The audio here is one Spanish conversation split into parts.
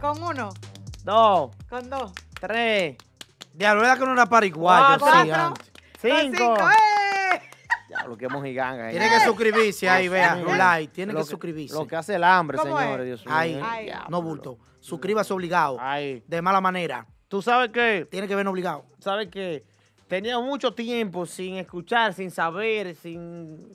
¿Con uno? Dos. ¿Con dos? Tres. de era con una pariguaya Cuatro. Cinco. cinco. Eh. que hemos eh. Tiene que suscribirse ahí, vea, like Tiene que, suscribirse. Lo que hace el hambre, señores, Dios no bulto. Suscríbase obligado. De mala manera. ¿Tú sabes que Tiene que ver obligado. ¿Sabes que Tenía mucho tiempo sin escuchar, sin saber, sin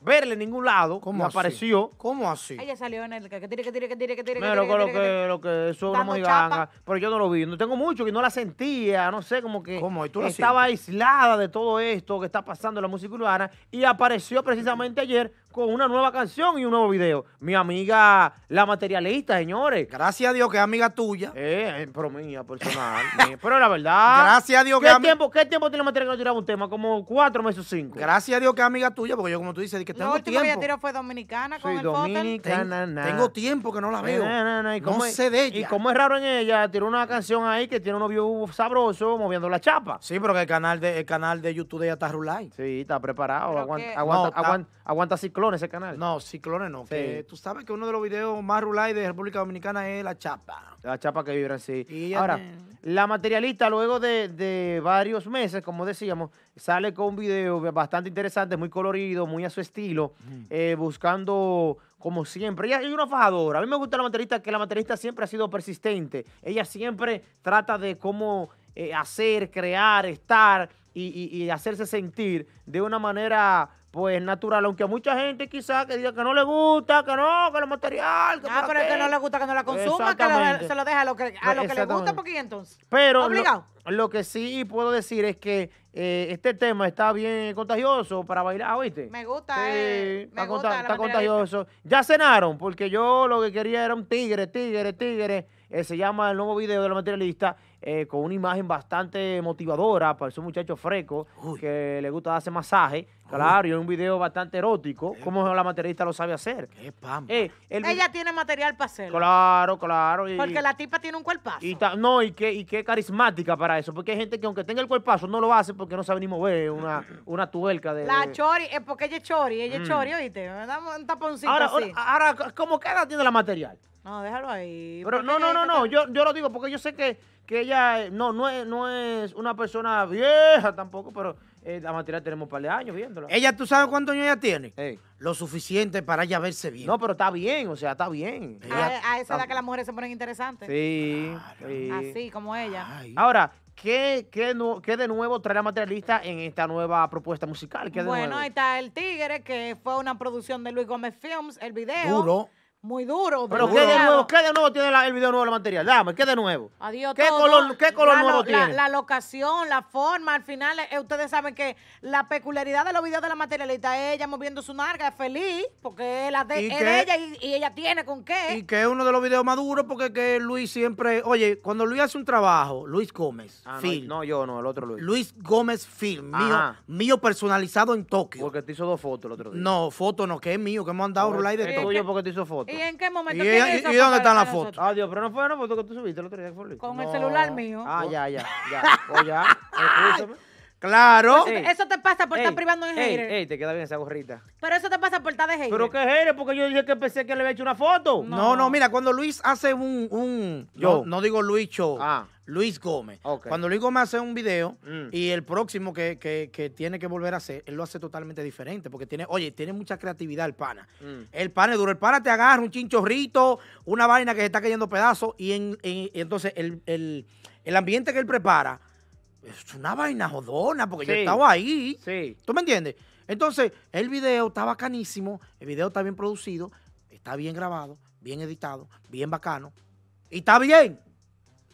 verle en ningún lado. ¿Cómo apareció. ¿Cómo así? Ella salió en el que tire, que tire, que tire, que tire. que tiene. lo que, lo que eso es una mojiganga. Pero yo no lo vi. No tengo mucho que no la sentía, no sé, como que ¿Cómo? estaba aislada de todo esto que está pasando en la música urbana y apareció precisamente ayer con una nueva canción y un nuevo video. Mi amiga la materialista, señores. Gracias a Dios que es amiga tuya. Eh, eh pero mía, personal. Pero la verdad. Gracias a Dios que tiempo, ¿Qué tiempo tiene la materialista que tiraba un tema? Como cuatro meses o cinco. Gracias a Dios que es amiga tuya, porque yo, como tú dices, que tengo tiempo. La última que tiró fue dominicana con el dominicana, Tengo tiempo que no la veo. y no sé de ella. Y como es raro en ella, tiró una canción ahí que tiene un novio sabroso moviendo la chapa. Sí, pero que el canal de, el canal de YouTube de ella está rulay. Sí, está preparado. Aguanta, aguanta, aguanta, aguanta ese canal. No, ciclones no. tú sabes que uno de los videos más rulay de República Dominicana es la chapa. La chapa que vibra, sí. Y Ahora, la materialista, luego de, varios meses, como decíamos, sale con un video bastante interesante, muy colorido, muy a su estilo, eh, buscando como siempre. Ella es una fajadora. A mí me gusta la materialista, que la materialista siempre ha sido persistente. Ella siempre trata de cómo eh, hacer, crear, estar y, hacerse sentir de una manera pues natural, aunque a mucha gente quizás que diga que no le gusta, que no, que lo material, que Ah, pero es que no le gusta que no la consuma, que se lo deja a lo que, a pues, lo que le gusta, porque entonces. Pero Obligado. Lo, que sí puedo decir es que eh, este tema está bien contagioso para bailar, ¿oíste? Me gusta, eh, está, me gusta, está contagioso. Ya cenaron, porque yo lo que quería era un tigre, tigre, tigre eh, se llama el nuevo video de la materialista, eh, con una imagen bastante motivadora para esos muchacho frescos que le gusta darse masaje. Claro, y es un video bastante erótico, ¿Cómo como la materialista lo sabe hacer. Qué eh, Ella tiene material para hacerlo. Claro, claro. porque la tipa tiene un cuerpazo. no, y qué y qué carismática para eso, porque hay gente que aunque tenga el cuerpazo no lo hace porque no sabe ni mover una, una tuerca de... La chori, es porque ella es chori, ella es mm. chori, oíste, un taponcito ahora, así. Ahora, ¿cómo queda? tiene la material? No, déjalo ahí. Pero no, no, no, no, yo, yo lo digo porque yo sé que, que ella eh, no, no, es, no es una persona vieja tampoco, pero eh, la material tenemos un par de años viéndola. Ella, ¿tú sabes cuántos años ella tiene? Lo suficiente para ella verse bien. No, pero está bien, o sea, está bien. a, esa ah, edad que las mujeres se ponen interesantes. Sí. Así como ella. Ahora, ¿Qué, qué, qué de nuevo trae la materialista en esta nueva propuesta musical? bueno, ahí está El Tigre, que fue una producción de Luis Gómez Films, el video. Duro. Muy duro. Pero ¿qué de nuevo? ¿Qué de nuevo tiene el video nuevo, de la material? Dame, ¿qué de nuevo? Adiós ¿Qué color, qué color nuevo tiene? La locación, la forma. Al final, eh, ustedes saben que la peculiaridad de los videos de la materialista es ella moviendo su narga, feliz, porque la es de ella y, ella tiene con qué. Y que es uno de los videos más duros porque que Luis siempre... Oye, cuando Luis hace un trabajo, Luis Gómez, ah, No, yo no, el otro Luis. Luis Gómez Film, mío, personalizado en Tokio. Porque te hizo dos fotos el otro día. No, foto no, que es mío, que me han dado un de Tokio. porque te hizo foto. ¿Y en qué momento? ¿Y, y, dónde están las fotos? Ah, Dios, pero no fue una foto que tú subiste el otro día. Fue Con el celular mío. Ah, ya, ya, ya. o pues ya, escúchame. Claro. Pues eso, te, pasa por estar privando en hater. Ey, te queda bien esa gorrita. Pero eso te pasa por estar de hater. Pero qué hater, porque yo dije que pensé que le había hecho una foto. No, no, mira, cuando Luis hace un, un yo no, digo Luis show. Ah Luis Gómez. Cuando Luis Gómez hace un video mm. y el próximo que, tiene que volver a hacer, él lo hace totalmente diferente porque tiene, oye, tiene mucha creatividad el pana. Mm. El pana es duro, el pana te agarra un chinchorrito, una vaina que se está cayendo pedazos y, en, entonces el, ambiente que él prepara es una vaina jodona porque yo estaba ahí. Sí. ¿Tú me entiendes? Entonces, el video está bacanísimo, el video está bien producido, está bien grabado, bien editado, bien bacano y está bien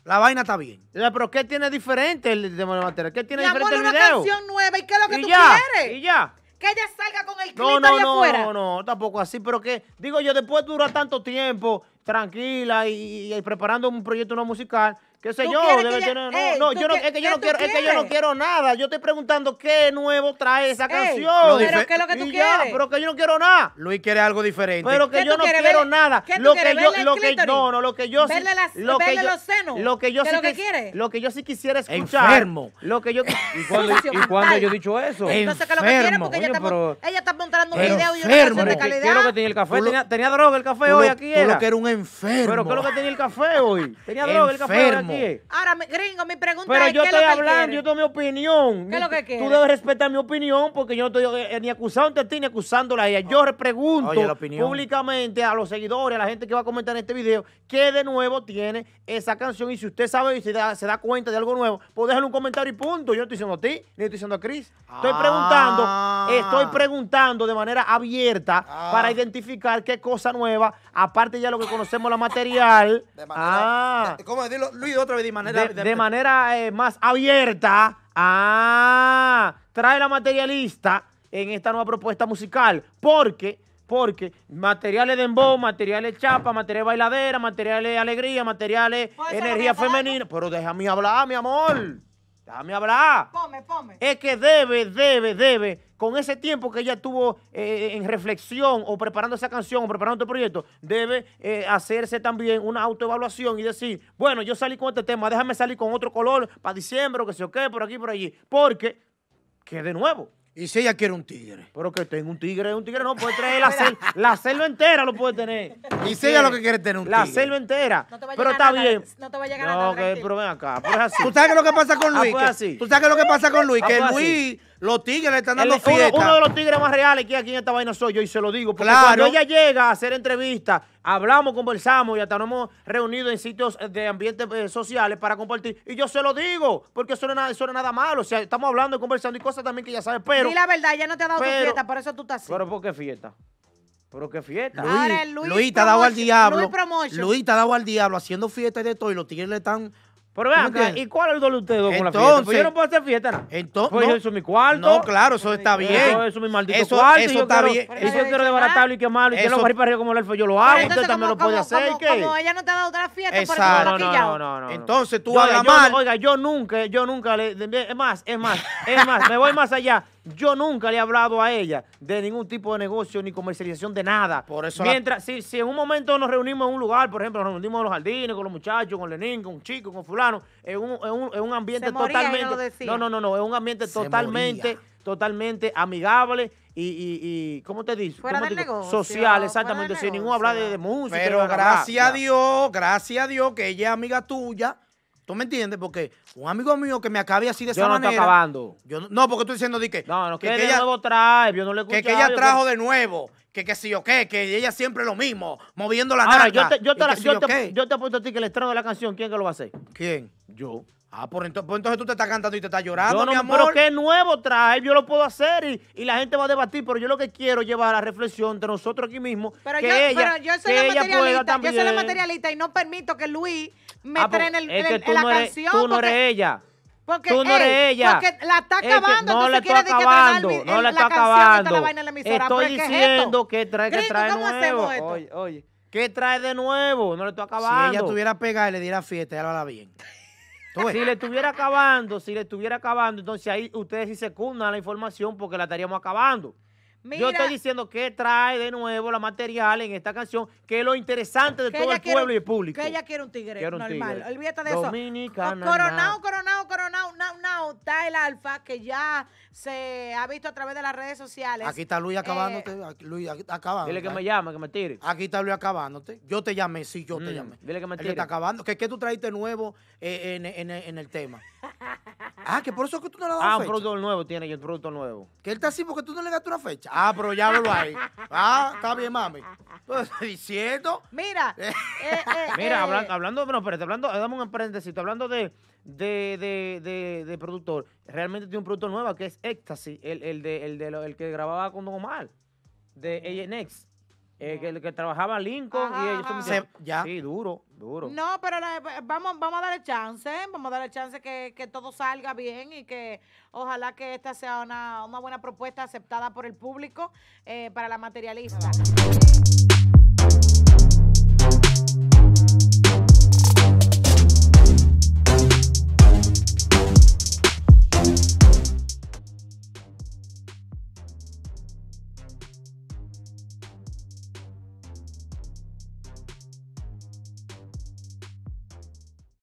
la vaina está bien. Pero ¿qué tiene diferente el Manuel materia? ¿Qué tiene diferente el video? una canción nueva y qué es lo que tú quieres. Y ya. Que ella salga con el clip no, no, no, afuera. No, no, no, tampoco así, pero que, digo yo, después dura tanto tiempo, tranquila y preparando un proyecto no musical, qué sé tener, no, no yo no, es que yo no quiero, es que yo no quiero nada. Yo estoy preguntando qué nuevo trae esa canción. Pero qué es lo que tú quieres. pero que yo no quiero nada. Luis quiere algo diferente. Pero que yo no quiero nada. lo que yo, lo que no, no, lo que yo sí, lo que yo, los senos. Lo que yo sí, lo que, quiere? lo que yo sí quisiera escuchar. Enfermo. Lo que yo ¿Y y cuando yo he dicho eso? Entonces es lo que quiere porque ella está ella montando un video y una canción de calidad. Quiero que tenía el café, tenía droga el café hoy aquí era. que era un enfermo. Pero que lo que tenía el café hoy. Tenía droga el café hoy. Ahora, gringo, mi pregunta Pero es yo ¿qué estoy hablando, yo tengo mi opinión. ¿Qué es lo que quieres? Tú debes respetar mi opinión porque yo no estoy eh, ni acusándote a ti ni acusándola a ella. Yo le oh. pregunto públicamente a los seguidores, a la gente que va a comentar en este video, qué de nuevo tiene esa canción y si usted sabe y se da, se da cuenta de algo nuevo, pues déjale un comentario y punto. Yo estoy diciendo a ti, ni estoy diciendo a Chris. Estoy ah. preguntando, estoy preguntando de manera abierta ah. para identificar qué cosa nueva, aparte ya lo que conocemos la material. ah. ¿Cómo? decirlo? Luis, de manera... Eh, más abierta. Ah, trae la materialista en esta nueva propuesta musical. Porque, porque materiales de embo, materiales chapa, materiales bailadera, materiales alegría, materiales pues energía femenina. Pero déjame hablar, mi amor. Dame hablar. Pome, pome. Es que debe, debe, debe. Con ese tiempo que ella tuvo eh, en reflexión o preparando esa canción o preparando otro proyecto, debe eh, hacerse también una autoevaluación y decir, bueno, yo salí con este tema, déjame salir con otro color para diciembre o que sé o qué, por aquí, por allí. Porque, que de nuevo, y si ella quiere un tigre. Pero que tenga un tigre, un tigre no puede traer la, la selva entera, lo puede tener. Y si ella lo que quiere tener un tigre. La selva entera. No te pero está bien. No te va a llegar a nada. No, pero ven acá. Pues así. ¿Tú sabes qué ah, lo que pasa con Luis? pues así. ¿Tú sabes qué lo que pasa con Luis? que Luis. Los tigres le están dando fiesta. Uno, de los tigres más reales que aquí en esta vaina soy yo y se lo digo. Porque claro. cuando ella llega a hacer entrevistas, hablamos, conversamos y hasta nos hemos reunido en sitios eh, de ambientes eh, sociales para compartir. Y yo se lo digo, porque eso no, es nada, eso nada malo. O sea, estamos hablando y conversando y cosas también que ya sabes, pero... Y la verdad, ella no te ha dado tu fiesta, por eso tú estás así. ¿Pero por qué fiesta? Pero qué fiesta. Luis, Luis, te ha dado al diablo. Luis, te ha dado al diablo haciendo fiesta de todo y los tigres le están pero vean acá, ¿y cuál es el dolor de ustedes dos con la fiesta? Pues yo no puedo hacer fiesta, ¿no? Entonces, eso es pues mi cuarto. No, claro, eso está bien. Eso, es mi maldito eso, cuarto. Eso está bien. Y yo quiero desbaratarlo y quemarlo. Y quiero lo para arriba como el elfo, yo lo hago. usted también lo puede hacer. Como, ¿qué? como ella no te ha dado otra fiesta, Exacto. por eso no, no, Entonces tú hagas mal. Oiga, yo nunca, yo nunca le... Es más, es más, es más, me voy más allá. Yo nunca le he hablado a ella de ningún tipo de negocio ni comercialización de nada. Por eso Mientras, si, si, en un momento nos reunimos en un lugar, por ejemplo, nos reunimos en los jardines, con los muchachos, con Lenín, con un chico, con fulano, en un, en un, ambiente totalmente. No, no, no, no, es un ambiente totalmente, totalmente amigable. Y, y, ¿cómo te dice? digo? negocio. Social, exactamente, sin ningún hablar de, de música. Pero gracias a Dios, gracias a Dios que ella es amiga tuya ¿Tú me entiendes? Porque un amigo mío que me acabe así de yo esa no manera. Yo no acabando. no, porque estoy diciendo de que. No, no, que, que ella, nuevo trae, yo no le gusta. Que, que ella trajo de nuevo. Que que sí o qué, que ella siempre lo mismo, moviendo la Ahora, yo te, yo te, apuesto a ti que el estreno de la canción, ¿quién que lo va a hacer? ¿Quién? Yo. Ah, por pues entonces, tú te estás cantando y te estás llorando, mi amor. Pero qué nuevo trae, yo lo puedo hacer y, y, la gente va a debatir, pero yo lo que quiero es llevar a la reflexión de nosotros aquí mismo. Pero, que yo, ella, pero yo soy la materialista, yo soy la materialista y no permito que Luis me ah, pues, el, en la canción. Tú no porque... eres ella. Porque tú no eres ella. Porque la está acabando. no la está acabando. no la está acabando. Estoy diciendo que trae, que trae ¿cómo nuevo. Oye, oye. ¿Qué trae de nuevo? No le estoy acabando. Si ella tuviera pegada y le diera fiesta, ya lo hará bien. Si le estuviera acabando, si le estuviera acabando, entonces ahí ustedes sí secundan la información porque la estaríamos acabando. Yo estoy diciendo que trae de nuevo la material en esta canción, que es lo interesante de todo el pueblo y el público. Que ella quiere un tigre, normal. Olvídate de Dominicana, eso. Coronado, coronado now está el alfa que ya se ha visto a través de las redes sociales. Aquí está Luis eh, acabándote. Luis acabando. Dile que me llame, que me tire. Aquí está Luis acabándote. Yo te llamé, sí, yo te mm, llamé. Dile que me tire. está acabando. ¿Qué, qué tú traiste nuevo eh, en, en, en, el tema? ah, que por eso es que tú no le das ah, fecha. Ah, un producto nuevo tiene, un producto nuevo. Que él está así porque tú no le das una fecha. Ah, pero ya lo hay. Ah, está bien, mami. diciendo. Mira. Eh, eh, Mira, hablando, hablando, No, espérate, hablando, dame un emprendecito, hablando de de, productor, realmente tiene un producto nuevo que es Ecstasy, el, el, de, el, de el que grababa con Don Omar, de ANX. Eh, que, que trabajaba Lincoln y Sí, duro, duro. No, pero eh, vamos, vamos a darle chance, ¿eh? vamos a darle chance que, todo salga bien y que ojalá que esta sea una, buena propuesta aceptada por el público eh, para la materialista.